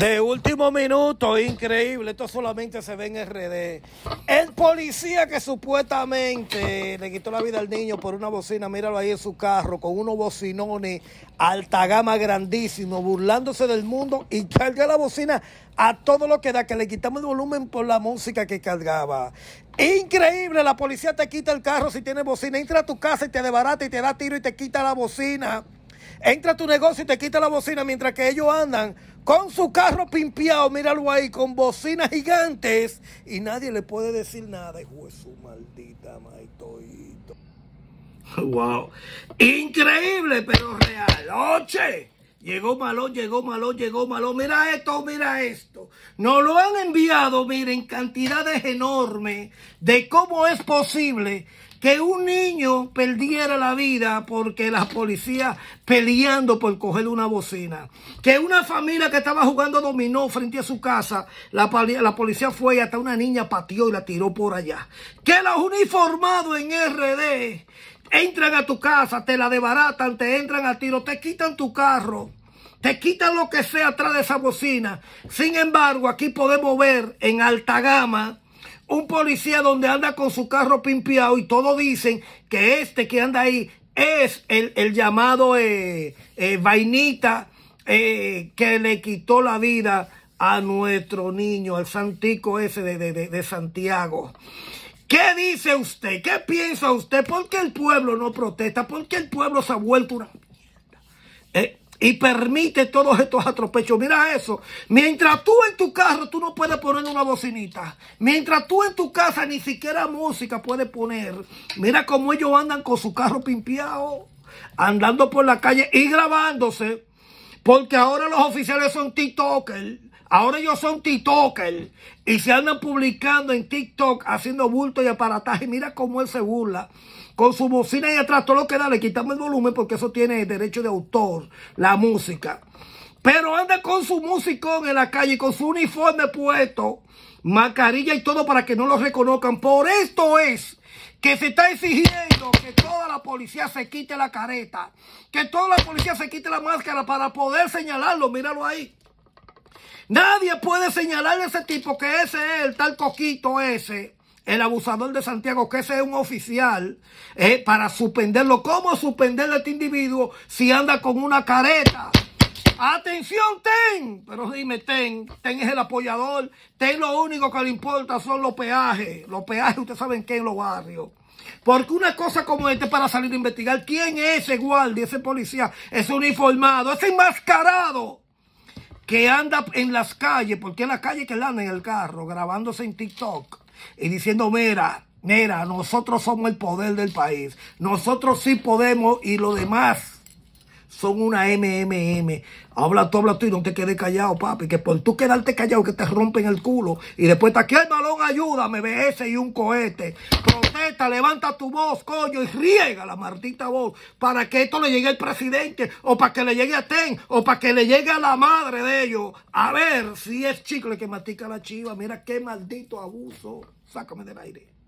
de último minuto, increíble, esto solamente se ve en RD. El policía que supuestamente le quitó la vida al niño por una bocina, míralo ahí en su carro, con unos bocinones alta gama grandísimo, burlándose del mundo y carga la bocina a todo lo que da, que le quitamos el volumen por la música que cargaba. Increíble, la policía te quita el carro si tiene bocina, entra a tu casa y te debarata y te da tiro y te quita la bocina. Entra a tu negocio y te quita la bocina mientras que ellos andan con su carro pimpeado, míralo ahí, con bocinas gigantes y nadie le puede decir nada. Hijo de su maldita maitoito. Wow. Increíble, pero real. ¡Oche! Llegó malo, llegó malo, llegó malo. Mira esto, mira esto. Nos lo han enviado, miren, cantidades enormes de cómo es posible que un niño perdiera la vida porque la policía peleando por coger una bocina. Que una familia que estaba jugando dominó frente a su casa, la, la policía fue y hasta una niña pateó y la tiró por allá. Que los uniformados en RD Entran a tu casa, te la debaratan, te entran a tiro, te quitan tu carro, te quitan lo que sea atrás de esa bocina. Sin embargo, aquí podemos ver en alta gama un policía donde anda con su carro pimpeado y todos dicen que este que anda ahí es el, llamado eh, eh, vainita eh, que le quitó la vida a nuestro niño, al santico ese de, de, de Santiago. ¿Qué dice usted? ¿Qué piensa usted? ¿Por qué el pueblo no protesta? ¿Por qué el pueblo se ha vuelto una mierda? Eh, y permite todos estos atropechos. Mira eso. Mientras tú en tu carro, tú no puedes poner una bocinita. Mientras tú en tu casa ni siquiera música puedes poner. Mira cómo ellos andan con su carro pimpeado. Andando por la calle y grabándose. Porque ahora los oficiales son TikTokers. Ahora ellos son TikTokers y se andan publicando en TikTok haciendo bulto y aparataje. Mira cómo él se burla. Con su bocina y atrás, todo lo que da, le quitamos el volumen porque eso tiene derecho de autor, la música. Pero anda con su musicón en la calle, con su uniforme puesto, mascarilla y todo para que no lo reconozcan. Por esto es que se está exigiendo que toda la policía se quite la careta, que toda la policía se quite la máscara para poder señalarlo. Míralo ahí. Nadie puede señalar a ese tipo que ese es el tal coquito ese, el abusador de Santiago, que ese es un oficial, eh, para suspenderlo. ¿Cómo suspenderle a este individuo si anda con una careta? Atención, Ten. Pero dime, Ten. Ten es el apoyador. Ten lo único que le importa son los peajes. Los peajes, ustedes saben que en los barrios. Porque una cosa como esta para salir a investigar quién es ese guardia, ese policía, ese uniformado, ese enmascarado que anda en las calles, porque en las calles que le anda en el carro, grabándose en TikTok y diciendo, mira, mira, nosotros somos el poder del país, nosotros sí podemos y lo demás son una MMM. Habla tú, habla tú y no te quedes callado, papi. Que por tú quedarte callado que te rompen el culo. Y después está aquí el balón, ayúdame, BS y un cohete. Protesta, levanta tu voz, coño, y riega la maldita voz. Para que esto le llegue al presidente, o para que le llegue a Ten, o para que le llegue a la madre de ellos. A ver si es chico el que mastica la chiva. Mira qué maldito abuso. Sácame del aire.